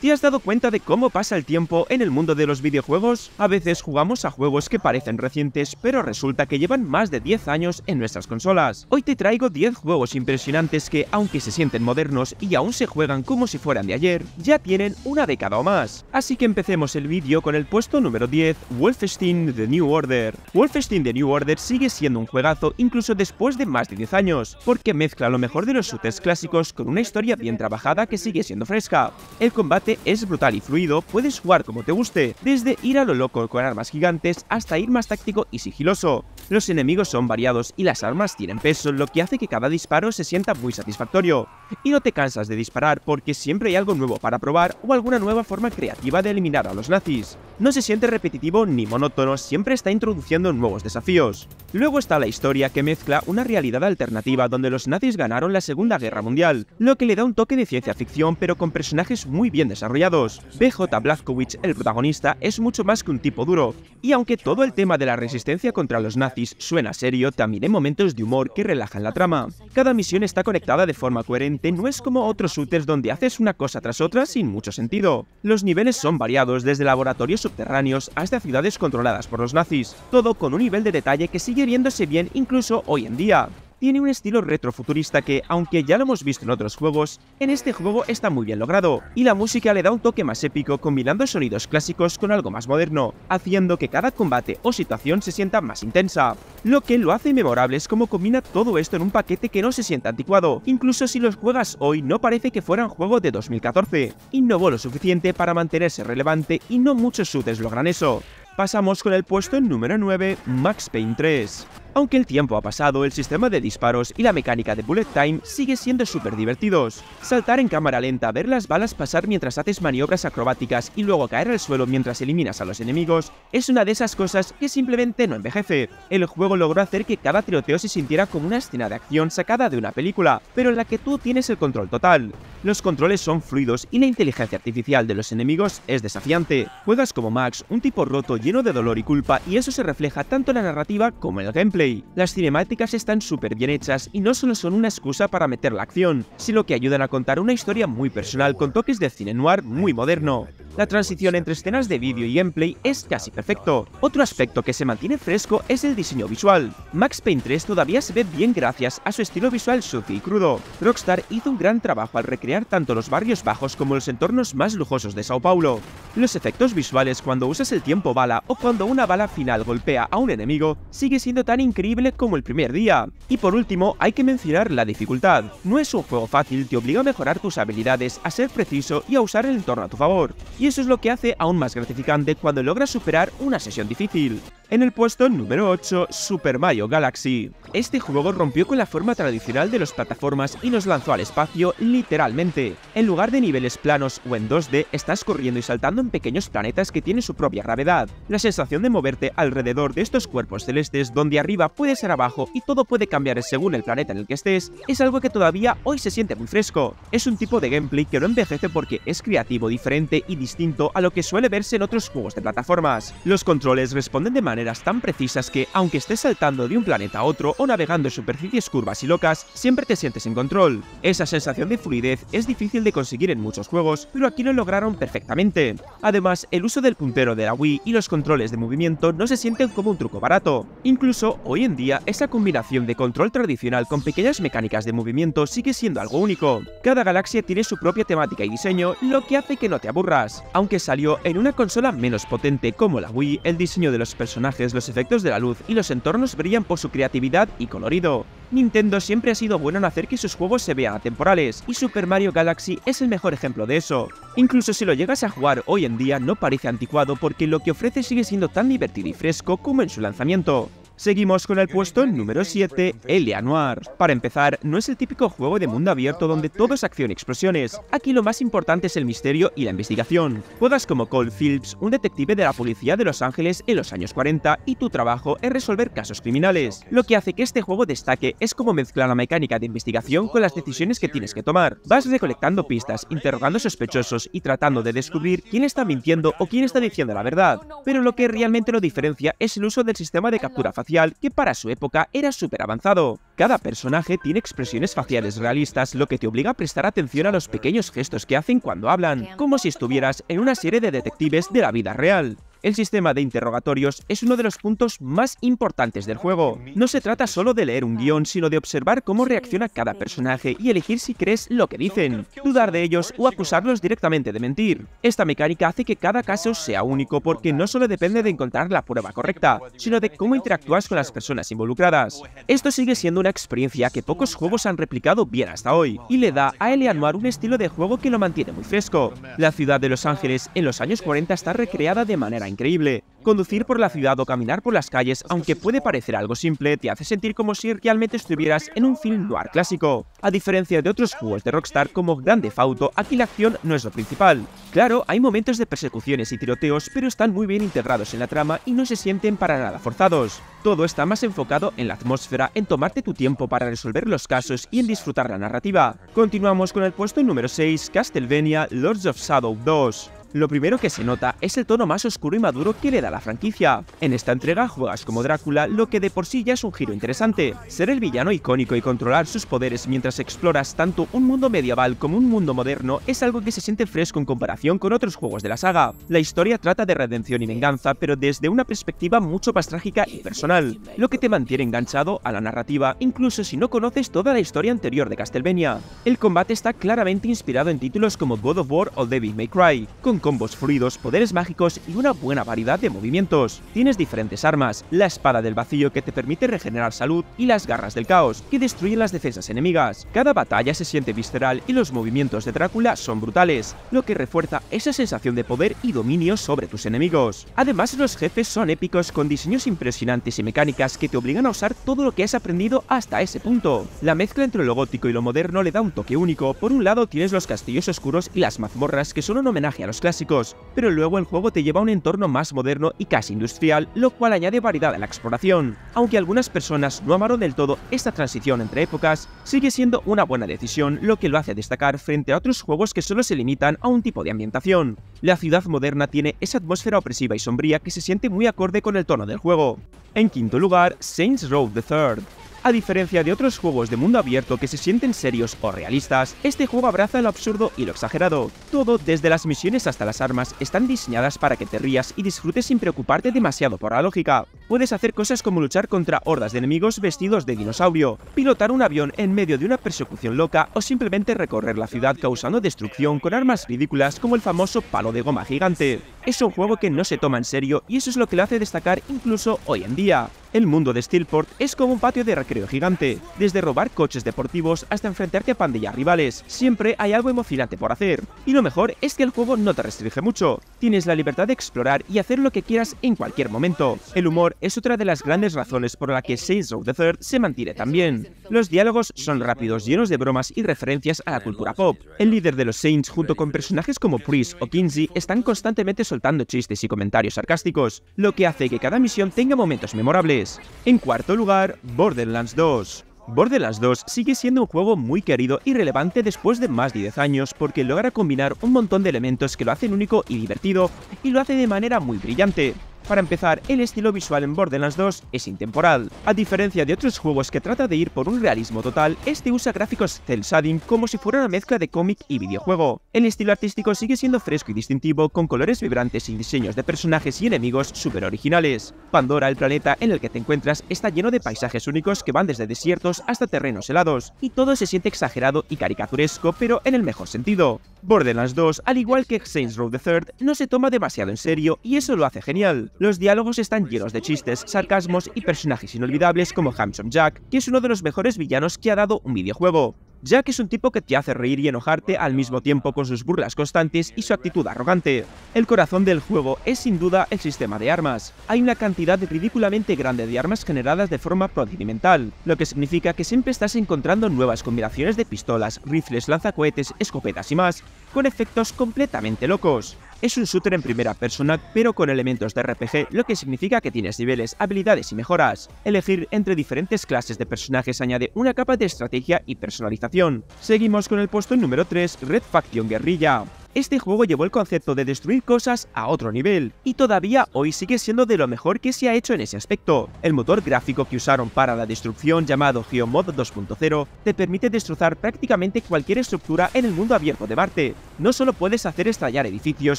¿Te has dado cuenta de cómo pasa el tiempo en el mundo de los videojuegos? A veces jugamos a juegos que parecen recientes, pero resulta que llevan más de 10 años en nuestras consolas. Hoy te traigo 10 juegos impresionantes que, aunque se sienten modernos y aún se juegan como si fueran de ayer, ya tienen una década o más. Así que empecemos el vídeo con el puesto número 10, Wolfenstein The New Order. Wolfenstein The New Order sigue siendo un juegazo incluso después de más de 10 años, porque mezcla lo mejor de los shooters clásicos con una historia bien trabajada que sigue siendo fresca. El combate es brutal y fluido, puedes jugar como te guste, desde ir a lo loco con armas gigantes hasta ir más táctico y sigiloso. Los enemigos son variados y las armas tienen peso, lo que hace que cada disparo se sienta muy satisfactorio. Y no te cansas de disparar porque siempre hay algo nuevo para probar o alguna nueva forma creativa de eliminar a los nazis. No se siente repetitivo ni monótono, siempre está introduciendo nuevos desafíos. Luego está la historia que mezcla una realidad alternativa donde los nazis ganaron la Segunda Guerra Mundial, lo que le da un toque de ciencia ficción pero con personajes muy bien desarrollados. BJ Blazkowicz, el protagonista, es mucho más que un tipo duro, y aunque todo el tema de la resistencia contra los nazis suena serio, también hay momentos de humor que relajan la trama. Cada misión está conectada de forma coherente, no es como otros shooters donde haces una cosa tras otra sin mucho sentido. Los niveles son variados, desde laboratorios subterráneos hasta ciudades controladas por los nazis, todo con un nivel de detalle que sigue viéndose bien incluso hoy en día tiene un estilo retrofuturista que, aunque ya lo hemos visto en otros juegos, en este juego está muy bien logrado, y la música le da un toque más épico combinando sonidos clásicos con algo más moderno, haciendo que cada combate o situación se sienta más intensa. Lo que lo hace memorable es cómo combina todo esto en un paquete que no se sienta anticuado, incluso si los juegas hoy no parece que fueran juego de 2014. Innovó lo suficiente para mantenerse relevante y no muchos shooters logran eso. Pasamos con el puesto número 9, Max Payne 3. Aunque el tiempo ha pasado, el sistema de disparos y la mecánica de bullet time sigue siendo súper divertidos. Saltar en cámara lenta, ver las balas pasar mientras haces maniobras acrobáticas y luego caer al suelo mientras eliminas a los enemigos, es una de esas cosas que simplemente no envejece. El juego logró hacer que cada tiroteo se sintiera como una escena de acción sacada de una película, pero en la que tú tienes el control total. Los controles son fluidos y la inteligencia artificial de los enemigos es desafiante. Juegas como Max, un tipo roto lleno de dolor y culpa, y eso se refleja tanto en la narrativa como en el gameplay. Las cinemáticas están súper bien hechas y no solo son una excusa para meter la acción, sino que ayudan a contar una historia muy personal con toques de cine noir muy moderno. La transición entre escenas de vídeo y gameplay es casi perfecto. Otro aspecto que se mantiene fresco es el diseño visual. Max Payne 3 todavía se ve bien gracias a su estilo visual sucio y crudo. Rockstar hizo un gran trabajo al recrear tanto los barrios bajos como los entornos más lujosos de Sao Paulo. Los efectos visuales cuando usas el tiempo bala o cuando una bala final golpea a un enemigo sigue siendo tan increíble como el primer día. Y por último, hay que mencionar la dificultad. No es un juego fácil, te obliga a mejorar tus habilidades, a ser preciso y a usar el entorno a tu favor. Y eso es lo que hace aún más gratificante cuando logras superar una sesión difícil. En el puesto número 8, Super Mario Galaxy. Este juego rompió con la forma tradicional de las plataformas y nos lanzó al espacio literalmente. En lugar de niveles planos o en 2D, estás corriendo y saltando en pequeños planetas que tienen su propia gravedad. La sensación de moverte alrededor de estos cuerpos celestes, donde arriba puede ser abajo y todo puede cambiar según el planeta en el que estés, es algo que todavía hoy se siente muy fresco. Es un tipo de gameplay que no envejece porque es creativo, diferente y distinto a lo que suele verse en otros juegos de plataformas. Los controles responden de manera tan precisas que, aunque estés saltando de un planeta a otro o navegando en superficies curvas y locas, siempre te sientes en control. Esa sensación de fluidez es difícil de conseguir en muchos juegos, pero aquí lo lograron perfectamente. Además, el uso del puntero de la Wii y los controles de movimiento no se sienten como un truco barato. Incluso, hoy en día, esa combinación de control tradicional con pequeñas mecánicas de movimiento sigue siendo algo único. Cada galaxia tiene su propia temática y diseño, lo que hace que no te aburras. Aunque salió en una consola menos potente como la Wii, el diseño de los personajes los efectos de la luz y los entornos brillan por su creatividad y colorido. Nintendo siempre ha sido bueno en hacer que sus juegos se vean atemporales, y Super Mario Galaxy es el mejor ejemplo de eso. Incluso si lo llegas a jugar hoy en día no parece anticuado porque lo que ofrece sigue siendo tan divertido y fresco como en su lanzamiento. Seguimos con el puesto número 7, Elia Noir. Para empezar, no es el típico juego de mundo abierto donde todo es acción y explosiones. Aquí lo más importante es el misterio y la investigación. Juegas como Cole Phillips, un detective de la policía de Los Ángeles en los años 40, y tu trabajo es resolver casos criminales. Lo que hace que este juego destaque es cómo mezcla la mecánica de investigación con las decisiones que tienes que tomar. Vas recolectando pistas, interrogando sospechosos y tratando de descubrir quién está mintiendo o quién está diciendo la verdad. Pero lo que realmente lo diferencia es el uso del sistema de captura que para su época era súper avanzado. Cada personaje tiene expresiones faciales realistas, lo que te obliga a prestar atención a los pequeños gestos que hacen cuando hablan, como si estuvieras en una serie de detectives de la vida real. El sistema de interrogatorios es uno de los puntos más importantes del juego. No se trata solo de leer un guión, sino de observar cómo reacciona cada personaje y elegir si crees lo que dicen, dudar de ellos o acusarlos directamente de mentir. Esta mecánica hace que cada caso sea único porque no solo depende de encontrar la prueba correcta, sino de cómo interactúas con las personas involucradas. Esto sigue siendo una experiencia que pocos juegos han replicado bien hasta hoy, y le da a Eleanor un estilo de juego que lo mantiene muy fresco. La ciudad de Los Ángeles en los años 40 está recreada de manera increíble. Conducir por la ciudad o caminar por las calles, aunque puede parecer algo simple, te hace sentir como si realmente estuvieras en un film noir clásico. A diferencia de otros juegos de Rockstar como Grande Auto, aquí la acción no es lo principal. Claro, hay momentos de persecuciones y tiroteos, pero están muy bien integrados en la trama y no se sienten para nada forzados. Todo está más enfocado en la atmósfera, en tomarte tu tiempo para resolver los casos y en disfrutar la narrativa. Continuamos con el puesto número 6, Castlevania Lords of Shadow 2. Lo primero que se nota es el tono más oscuro y maduro que le da la franquicia. En esta entrega juegas como Drácula, lo que de por sí ya es un giro interesante. Ser el villano icónico y controlar sus poderes mientras exploras tanto un mundo medieval como un mundo moderno es algo que se siente fresco en comparación con otros juegos de la saga. La historia trata de redención y venganza, pero desde una perspectiva mucho más trágica y personal, lo que te mantiene enganchado a la narrativa, incluso si no conoces toda la historia anterior de Castlevania. El combate está claramente inspirado en títulos como God of War o Devil May Cry, combos fluidos, poderes mágicos y una buena variedad de movimientos. Tienes diferentes armas, la espada del vacío que te permite regenerar salud y las garras del caos, que destruyen las defensas enemigas. Cada batalla se siente visceral y los movimientos de Drácula son brutales, lo que refuerza esa sensación de poder y dominio sobre tus enemigos. Además, los jefes son épicos con diseños impresionantes y mecánicas que te obligan a usar todo lo que has aprendido hasta ese punto. La mezcla entre lo gótico y lo moderno le da un toque único. Por un lado tienes los castillos oscuros y las mazmorras que son un homenaje a los clásicos, pero luego el juego te lleva a un entorno más moderno y casi industrial, lo cual añade variedad a la exploración. Aunque algunas personas no amaron del todo esta transición entre épocas, sigue siendo una buena decisión, lo que lo hace destacar frente a otros juegos que solo se limitan a un tipo de ambientación. La ciudad moderna tiene esa atmósfera opresiva y sombría que se siente muy acorde con el tono del juego. En quinto lugar, Saints Row the Third. A diferencia de otros juegos de mundo abierto que se sienten serios o realistas, este juego abraza lo absurdo y lo exagerado. Todo, desde las misiones hasta las armas, están diseñadas para que te rías y disfrutes sin preocuparte demasiado por la lógica. Puedes hacer cosas como luchar contra hordas de enemigos vestidos de dinosaurio, pilotar un avión en medio de una persecución loca o simplemente recorrer la ciudad causando destrucción con armas ridículas como el famoso palo de goma gigante. Es un juego que no se toma en serio y eso es lo que lo hace destacar incluso hoy en día. El mundo de Steelport es como un patio de recreo gigante, desde robar coches deportivos hasta enfrentarte a pandillas rivales, siempre hay algo emocionante por hacer. Y lo mejor es que el juego no te restringe mucho, tienes la libertad de explorar y hacer lo que quieras en cualquier momento. El humor es otra de las grandes razones por la que Saints of the Third se mantiene también. Los diálogos son rápidos, llenos de bromas y referencias a la cultura pop. El líder de los Saints, junto con personajes como Priest o Kinsey, están constantemente soltando chistes y comentarios sarcásticos, lo que hace que cada misión tenga momentos memorables. En cuarto lugar, Borderlands 2. Borderlands 2 sigue siendo un juego muy querido y relevante después de más de 10 años porque logra combinar un montón de elementos que lo hacen único y divertido y lo hace de manera muy brillante. Para empezar, el estilo visual en Borderlands 2 es intemporal. A diferencia de otros juegos que trata de ir por un realismo total, este usa gráficos cel shading como si fuera una mezcla de cómic y videojuego. El estilo artístico sigue siendo fresco y distintivo, con colores vibrantes y diseños de personajes y enemigos súper originales. Pandora, el planeta en el que te encuentras, está lleno de paisajes únicos que van desde desiertos hasta terrenos helados, y todo se siente exagerado y caricaturesco, pero en el mejor sentido. Borderlands 2, al igual que Saints Row the Third, no se toma demasiado en serio y eso lo hace genial. Los diálogos están llenos de chistes, sarcasmos y personajes inolvidables como Handsome Jack, que es uno de los mejores villanos que ha dado un videojuego. Jack es un tipo que te hace reír y enojarte al mismo tiempo con sus burlas constantes y su actitud arrogante. El corazón del juego es sin duda el sistema de armas. Hay una cantidad ridículamente grande de armas generadas de forma procedimental, lo que significa que siempre estás encontrando nuevas combinaciones de pistolas, rifles, lanzacohetes, escopetas y más, con efectos completamente locos. Es un shooter en primera persona, pero con elementos de RPG, lo que significa que tienes niveles, habilidades y mejoras. Elegir entre diferentes clases de personajes añade una capa de estrategia y personalización. Seguimos con el puesto número 3, Red Faction Guerrilla. Este juego llevó el concepto de destruir cosas a otro nivel, y todavía hoy sigue siendo de lo mejor que se ha hecho en ese aspecto. El motor gráfico que usaron para la destrucción llamado Geomod 2.0 te permite destrozar prácticamente cualquier estructura en el mundo abierto de Marte. No solo puedes hacer estallar edificios,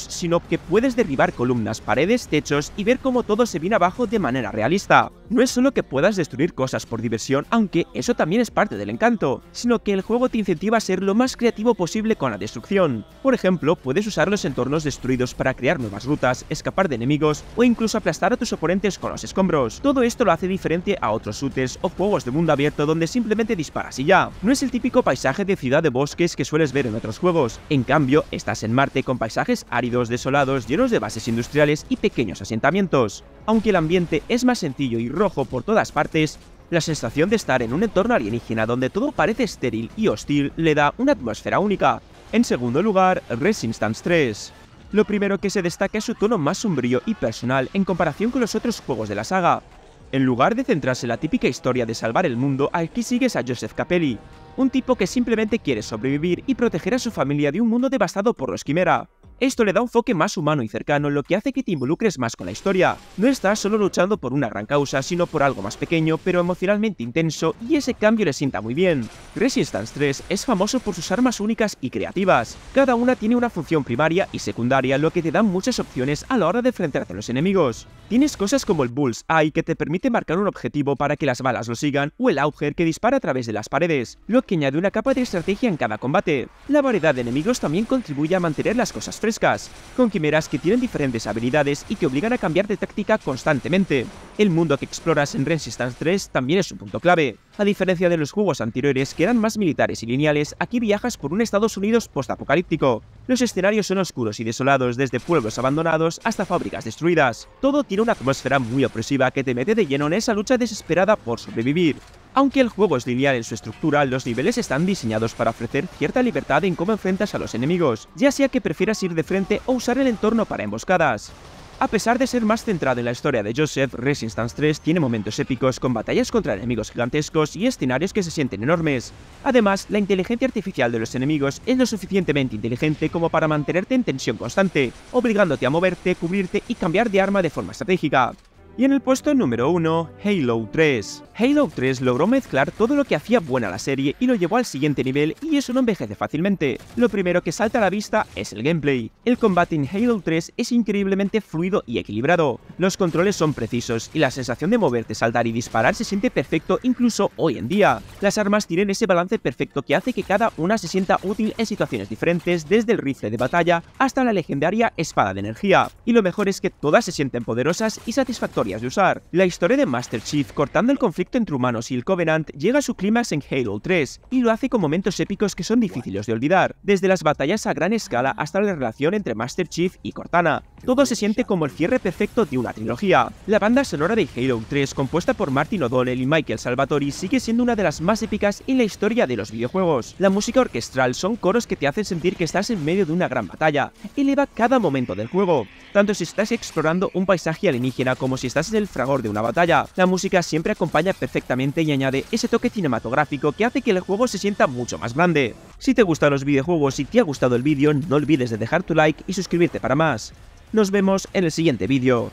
sino que puedes derribar columnas, paredes, techos y ver cómo todo se viene abajo de manera realista. No es solo que puedas destruir cosas por diversión, aunque eso también es parte del encanto, sino que el juego te incentiva a ser lo más creativo posible con la destrucción. Por ejemplo, puedes usar los entornos destruidos para crear nuevas rutas, escapar de enemigos o incluso aplastar a tus oponentes con los escombros. Todo esto lo hace diferente a otros shooters o juegos de mundo abierto donde simplemente disparas y ya. No es el típico paisaje de ciudad de bosques que sueles ver en otros juegos. En cambio, estás en Marte con paisajes áridos, desolados, llenos de bases industriales y pequeños asentamientos. Aunque el ambiente es más sencillo y rojo por todas partes, la sensación de estar en un entorno alienígena donde todo parece estéril y hostil le da una atmósfera única, en segundo lugar, Resistance 3. Lo primero que se destaca es su tono más sombrío y personal en comparación con los otros juegos de la saga. En lugar de centrarse en la típica historia de salvar el mundo, aquí sigues a Joseph Capelli, un tipo que simplemente quiere sobrevivir y proteger a su familia de un mundo devastado por los Quimera. Esto le da un enfoque más humano y cercano, lo que hace que te involucres más con la historia. No estás solo luchando por una gran causa, sino por algo más pequeño, pero emocionalmente intenso, y ese cambio le sienta muy bien. Resistance 3 es famoso por sus armas únicas y creativas. Cada una tiene una función primaria y secundaria, lo que te da muchas opciones a la hora de enfrentarte a los enemigos. Tienes cosas como el Bull's Eye, que te permite marcar un objetivo para que las balas lo sigan, o el Auger, que dispara a través de las paredes, lo que añade una capa de estrategia en cada combate. La variedad de enemigos también contribuye a mantener las cosas frescas con quimeras que tienen diferentes habilidades y que obligan a cambiar de táctica constantemente. El mundo que exploras en Resistance 3 también es un punto clave. A diferencia de los juegos anteriores que eran más militares y lineales, aquí viajas por un Estados Unidos postapocalíptico. Los escenarios son oscuros y desolados desde pueblos abandonados hasta fábricas destruidas. Todo tiene una atmósfera muy opresiva que te mete de lleno en esa lucha desesperada por sobrevivir. Aunque el juego es lineal en su estructura, los niveles están diseñados para ofrecer cierta libertad en cómo enfrentas a los enemigos, ya sea que prefieras ir de frente o usar el entorno para emboscadas. A pesar de ser más centrado en la historia de Joseph, Resistance 3 tiene momentos épicos con batallas contra enemigos gigantescos y escenarios que se sienten enormes. Además, la inteligencia artificial de los enemigos es lo suficientemente inteligente como para mantenerte en tensión constante, obligándote a moverte, cubrirte y cambiar de arma de forma estratégica. Y en el puesto número 1, Halo 3. Halo 3 logró mezclar todo lo que hacía buena la serie y lo llevó al siguiente nivel y eso no envejece fácilmente. Lo primero que salta a la vista es el gameplay. El combate en Halo 3 es increíblemente fluido y equilibrado. Los controles son precisos y la sensación de moverte, saltar y disparar se siente perfecto incluso hoy en día. Las armas tienen ese balance perfecto que hace que cada una se sienta útil en situaciones diferentes desde el rifle de batalla hasta la legendaria espada de energía. Y lo mejor es que todas se sienten poderosas y satisfactorias de usar. La historia de Master Chief cortando el conflicto entre humanos y el Covenant llega a su clímax en Halo 3 y lo hace con momentos épicos que son difíciles de olvidar, desde las batallas a gran escala hasta la relación entre Master Chief y Cortana. Todo se siente como el cierre perfecto de una trilogía. La banda sonora de Halo 3, compuesta por Martin O'Donnell y Michael Salvatori, sigue siendo una de las más épicas en la historia de los videojuegos. La música orquestral son coros que te hacen sentir que estás en medio de una gran batalla, eleva cada momento del juego, tanto si estás explorando un paisaje alienígena como si estás es en el fragor de una batalla. La música siempre acompaña perfectamente y añade ese toque cinematográfico que hace que el juego se sienta mucho más grande. Si te gustan los videojuegos y te ha gustado el vídeo, no olvides de dejar tu like y suscribirte para más. Nos vemos en el siguiente vídeo.